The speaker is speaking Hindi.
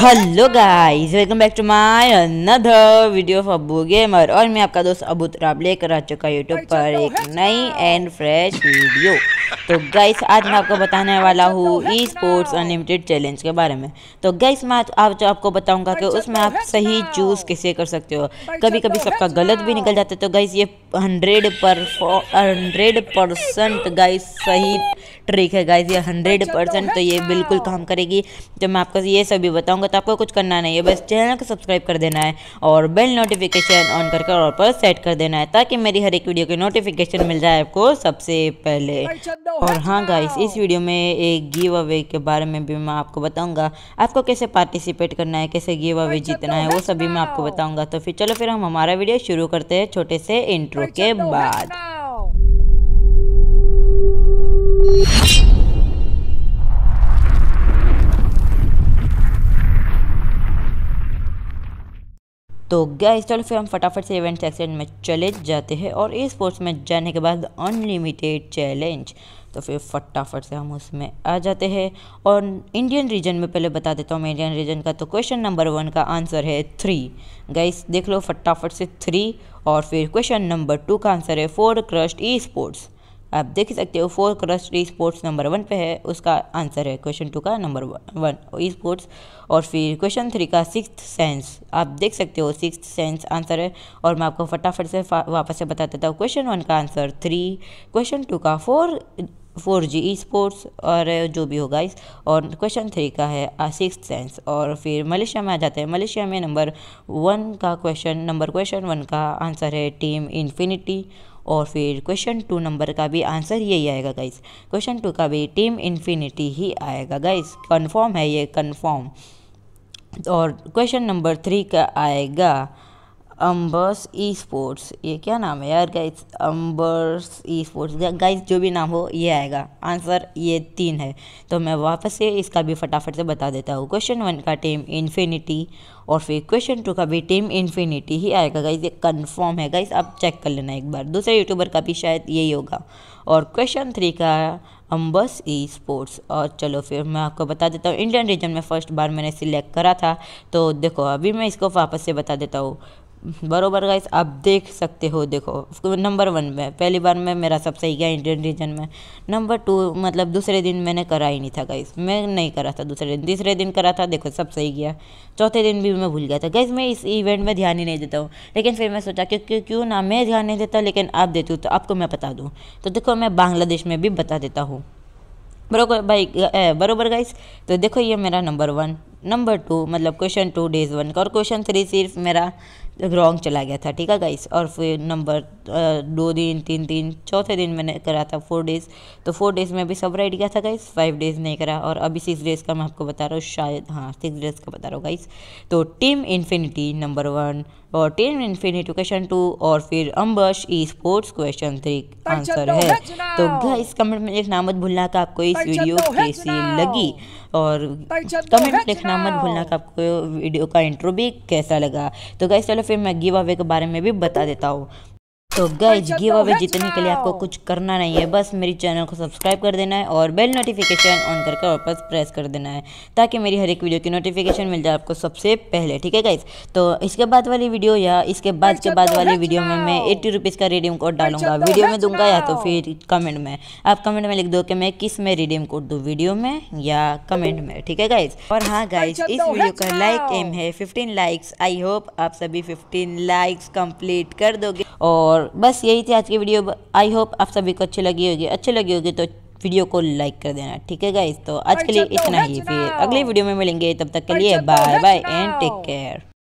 hello guys welcome back to my another video of Abu gamer और मैं आपका दोस्त अबू तराब लेकर आ चुका यूट्यूब पर एक नई एंड फ्रेश वीडियो तो गाइस आज मैं आपको बताने वाला हूँ ई स्पोर्ट्स अनलिमिटेड चैलेंज के बारे में तो गाइस मैं आज जो आपको बताऊंगा कि उसमें आप सही चूज़ कैसे कर सकते हो कभी कभी सबका गलत भी निकल जाता है तो गाइस ये हंड्रेड पर हंड्रेड परसेंट गाइस सही ट्रिक है गाइज ये हंड्रेड अच्छा परसेंट तो, तो ये बिल्कुल काम करेगी तो मैं आपको ये सभी बताऊंगा तो आपको कुछ करना नहीं है बस चैनल को सब्सक्राइब कर देना है और बेल नोटिफिकेशन ऑन करके और पर सेट कर देना है ताकि मेरी हर एक वीडियो की नोटिफिकेशन मिल जाए आपको सबसे पहले अच्छा, तो और हाँ गाइज इस वीडियो में एक गिव अवे के बारे में भी मैं आपको बताऊँगा आपको कैसे पार्टिसिपेट करना है कैसे गिव अवे अच्छा, तो जीतना है वो सभी मैं आपको बताऊँगा तो फिर चलो फिर हम हमारा वीडियो शुरू करते हैं छोटे से इंट्रो के बाद तो गैस चलो फिर हम फटाफट से इवेंट सेक्शन में चले जाते हैं और इस स्पोर्ट्स में जाने के बाद अनलिमिटेड चैलेंज तो फिर फटाफट से हम उसमें आ जाते हैं और इंडियन रीजन में पहले बता देता हूँ इंडियन रीजन का तो क्वेश्चन नंबर वन का आंसर है थ्री गैस देख लो फटाफट से थ्री और फिर क्वेश्चन नंबर टू का आंसर है फोर क्रस्ट ई स्पोर्ट्स आप देख सकते हो four crust esports number one पे है उसका आंसर है क्वेश्चन टू का नंबर वन ई स्पोर्ट्स और फिर क्वेश्चन थ्री का सिक्स सेंस आप देख सकते हो सिक्स सेंस आंसर है और मैं आपको फटाफट से वापस से बता देता हूँ क्वेश्चन वन का आंसर थ्री क्वेश्चन टू का four four G esports और जो भी होगा इस और क्वेश्चन थ्री का है सिक्स uh, सेंस और फिर मलेशिया में आ जाते हैं मलेशिया में नंबर वन का क्वेश्चन नंबर क्वेश्चन वन का आंसर है टीम इन्फिनिटी और फिर क्वेश्चन टू नंबर का भी आंसर यही आएगा गाइस क्वेश्चन टू का भी टीम इन्फिनिटी ही आएगा गाइस कन्फर्म है ये कन्फर्म और क्वेश्चन नंबर थ्री का आएगा अम्बर्स ई स्पोर्ट्स ये क्या नाम है यार guys ambers esports guys जो भी नाम हो ये आएगा आंसर ये तीन है तो मैं वापस से इसका भी फटाफट से बता देता हूँ क्वेश्चन वन का टीम इन्फिनिटी और फिर क्वेश्चन टू का भी टीम इन्फिनिटी ही आएगा गाइस ये कन्फर्म है गाइस आप चेक कर लेना एक बार दूसरे यूट्यूबर का भी शायद यही होगा और क्वेश्चन थ्री का अम्बर्स ई स्पोर्ट्स और चलो फिर मैं आपको बता देता हूँ इंडियन रीजन में फ़र्स्ट बार मैंने सिलेक्ट करा था तो देखो अभी मैं इसको वापस से बता देता हूँ बरोबर गाइस आप देख सकते हो देखो नंबर वन में पहली बार में मेरा सब सही गया इंडियन रीजन में नंबर टू मतलब दूसरे दिन मैंने करा ही नहीं था गाइस मैं नहीं करा था दूसरे दिन तीसरे दिन करा था देखो सब सही गया चौथे दिन भी मैं भूल गया था गाइस मैं इस इवेंट में ध्यान ही नहीं देता हूँ लेकिन फिर मैं सोचा क्योंकि क्यों क्यों ना मैं ध्यान नहीं देता लेकिन आप देती हूँ तो आपको मैं बता दूँ तो देखो मैं बांग्लादेश में भी बता देता हूँ बरोबर भाई बरोबर गाइस तो देखो ये मेरा नंबर वन नंबर टू मतलब क्वेश्चन टू डेज वन का और क्वेश्चन थ्री सिर्फ मेरा रॉन्ग चला गया था ठीक है गाइस और फिर नंबर दो दिन तीन दिन चौथे दिन मैंने करा था फोर डेज़ तो फोर डेज़ में अभी सब राइट गया था गाइस फाइव डेज़ नहीं करा और अभी सिक्स डेज़ का मैं आपको बता रहा हूँ शायद हाँ सिक्स डेज़ का बता रहा हूँ गाइस तो टीम इन्फिनिटी नंबर वन और टीम इन्फिनिटी क्वेश्चन टू और फिर ambush esports question three answer है तो इस कमेंट में लिखना मत भूलना का आपको इस वीडियो कैसी लगी और कमेंट में लिखना मत भूलना का आपको वीडियो का इंट्रो भी कैसा लगा तो गाइस चलो फिर मैं गिव अवे के बारे में भी बता देता हूँ तो गैज गिव अवे जीतने के लिए आपको कुछ करना नहीं है बस मेरी चैनल को सब्सक्राइब कर देना है और बेल नोटिफिकेशन ऑन करके वापस प्रेस कर देना है ताकि मेरी हर एक वीडियो की नोटिफिकेशन मिल जाए आपको सबसे पहले ठीक है गैज तो इसके बाद वाली वीडियो या इसके बाद के बाद तो वाली वीडियो में मैं एट्टी रुपीज़ का रिडीम कोड डालूंगा वीडियो तो में दूंगा या तो फिर कमेंट में आप कमेंट में लिख दो कि मैं किस में रिडीम कोड दूँ वीडियो में या कमेंट में ठीक है गाइज और हाँ गाइज तो इस वीडियो का लाइक एम है फिफ्टीन लाइक्स आई होप आप सभी फिफ्टीन लाइक्स कंप्लीट कर दोगे और बस यही थी आज की वीडियो आई होप आप सभी को अच्छी लगी होगी अच्छी लगी होगी तो वीडियो को लाइक कर देना ठीक है गाइस तो आज के लिए इतना ही फिर अगली वीडियो में मिलेंगे तब तक के लिए bye bye and take care